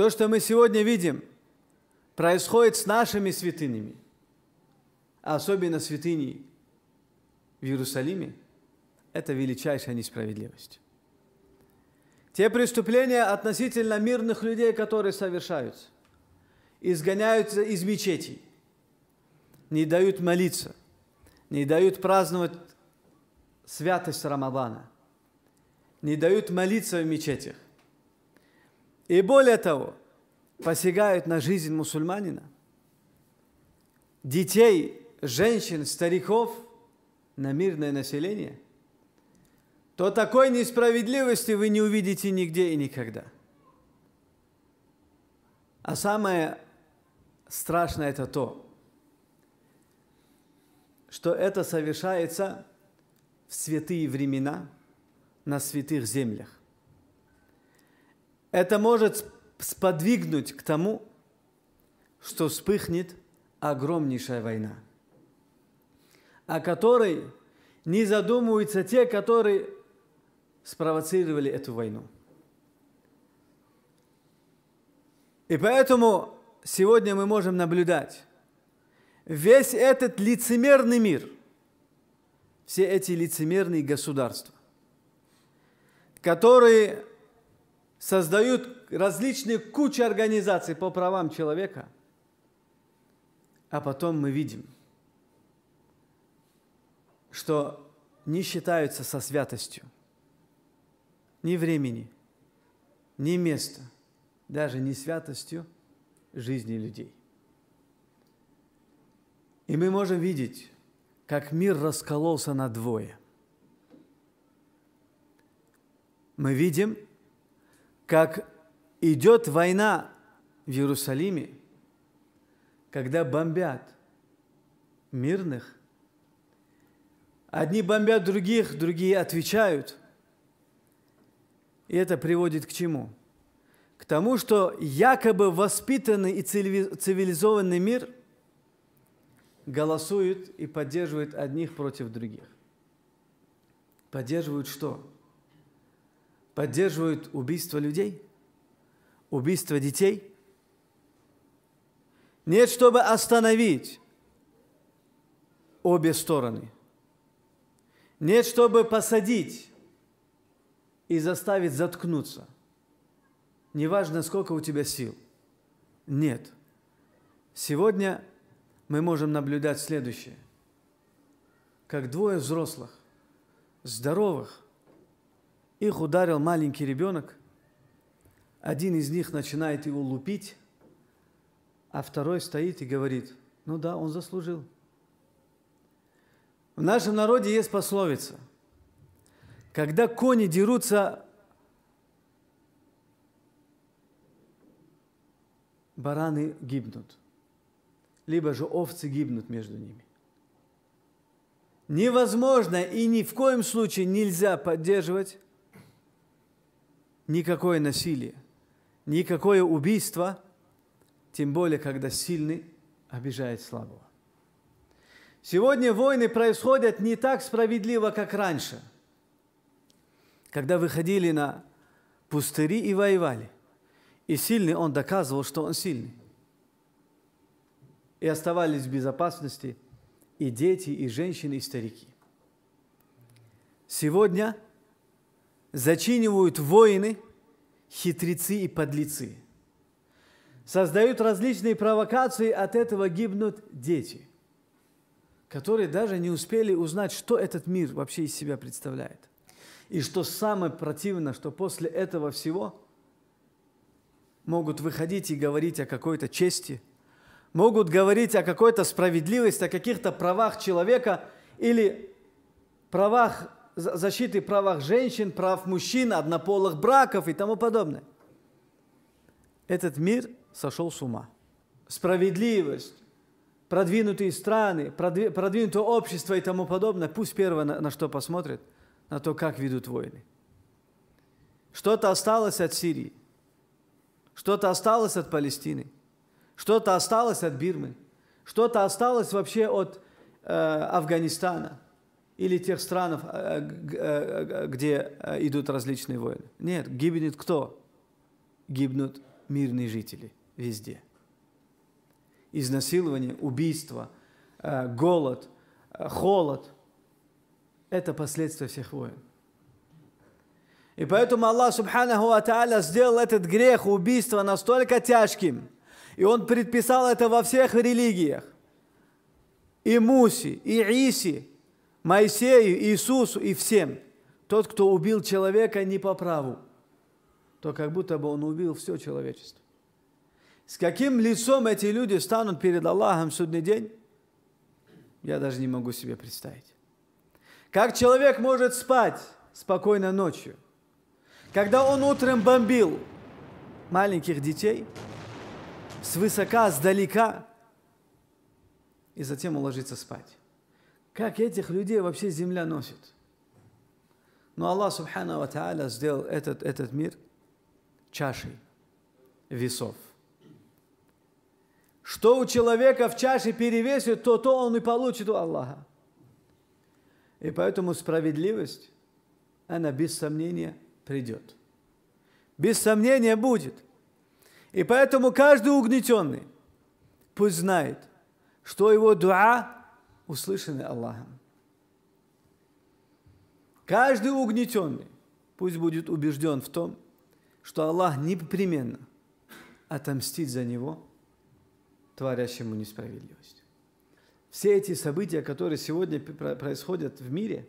то, что мы сегодня видим, происходит с нашими святынями, а особенно святыней в Иерусалиме, это величайшая несправедливость. Те преступления относительно мирных людей, которые совершаются, изгоняются из мечетей, не дают молиться, не дают праздновать святость Рамадана, не дают молиться в мечетях, и более того, посягают на жизнь мусульманина, детей, женщин, стариков, на мирное население, то такой несправедливости вы не увидите нигде и никогда. А самое страшное это то, что это совершается в святые времена на святых землях. Это может сподвигнуть к тому, что вспыхнет огромнейшая война, о которой не задумываются те, которые спровоцировали эту войну. И поэтому сегодня мы можем наблюдать весь этот лицемерный мир, все эти лицемерные государства, которые создают различные кучи организаций по правам человека, а потом мы видим, что не считаются со святостью ни времени, ни места, даже не святостью жизни людей. И мы можем видеть, как мир раскололся на двое. Мы видим – как идет война в Иерусалиме, когда бомбят мирных. Одни бомбят других, другие отвечают. И это приводит к чему? К тому, что якобы воспитанный и цивилизованный мир голосует и поддерживает одних против других. Поддерживают что? поддерживают убийство людей, убийство детей. Нет, чтобы остановить обе стороны. Нет, чтобы посадить и заставить заткнуться. Неважно, сколько у тебя сил. Нет. Сегодня мы можем наблюдать следующее. Как двое взрослых, здоровых – их ударил маленький ребенок, один из них начинает его лупить, а второй стоит и говорит, ну да, он заслужил. В нашем народе есть пословица. Когда кони дерутся, бараны гибнут, либо же овцы гибнут между ними. Невозможно и ни в коем случае нельзя поддерживать никакое насилие, никакое убийство, тем более, когда сильный обижает слабого. Сегодня войны происходят не так справедливо, как раньше, когда выходили на пустыри и воевали. И сильный он доказывал, что он сильный. И оставались в безопасности и дети, и женщины, и старики. Сегодня – зачинивают воины, хитрецы и подлецы. Создают различные провокации, от этого гибнут дети, которые даже не успели узнать, что этот мир вообще из себя представляет. И что самое противное, что после этого всего могут выходить и говорить о какой-то чести, могут говорить о какой-то справедливости, о каких-то правах человека или правах защиты правах женщин, прав мужчин, однополых браков и тому подобное. Этот мир сошел с ума. Справедливость, продвинутые страны, продвинутое общество и тому подобное, пусть первое на, на что посмотрит, на то, как ведут войны. Что-то осталось от Сирии, что-то осталось от Палестины, что-то осталось от Бирмы, что-то осталось вообще от э, Афганистана – или тех странах, э, э, э, где идут различные войны. Нет, гибнет кто? Гибнут мирные жители везде. Изнасилование, убийство, голод, холод – это последствия всех войн. И поэтому Аллах Субханаху Ата'аля сделал этот грех убийства настолько тяжким, и Он предписал это во всех религиях. И Муси, и Иси – Моисею, Иисусу и всем. Тот, кто убил человека не по праву, то как будто бы он убил все человечество. С каким лицом эти люди станут перед Аллахом в судный день, я даже не могу себе представить. Как человек может спать спокойно ночью, когда он утром бомбил маленьких детей, свысока, сдалека, и затем уложиться спать. Как этих людей вообще земля носит? Но Аллах Субхану Ва Тааля сделал этот, этот мир чашей весов. Что у человека в чаше перевесит, то то он и получит у Аллаха. И поэтому справедливость, она без сомнения придет. Без сомнения будет. И поэтому каждый угнетенный пусть знает, что его дуа услышаны Аллахом. Каждый угнетенный пусть будет убежден в том, что Аллах непременно отомстит за него, творящему несправедливость. Все эти события, которые сегодня происходят в мире,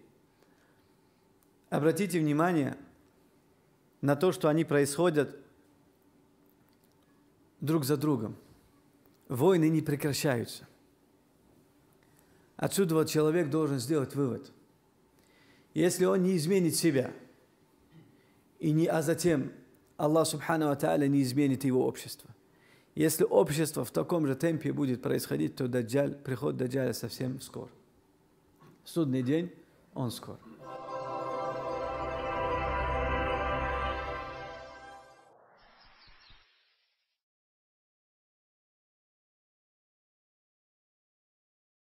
обратите внимание на то, что они происходят друг за другом. Войны не прекращаются. Отсюда вот человек должен сделать вывод. Если он не изменит себя, и не, а затем Аллах Субхану Тааля не изменит его общество. Если общество в таком же темпе будет происходить, то даджаль, приход Даджаля совсем скоро. Судный день, он скоро.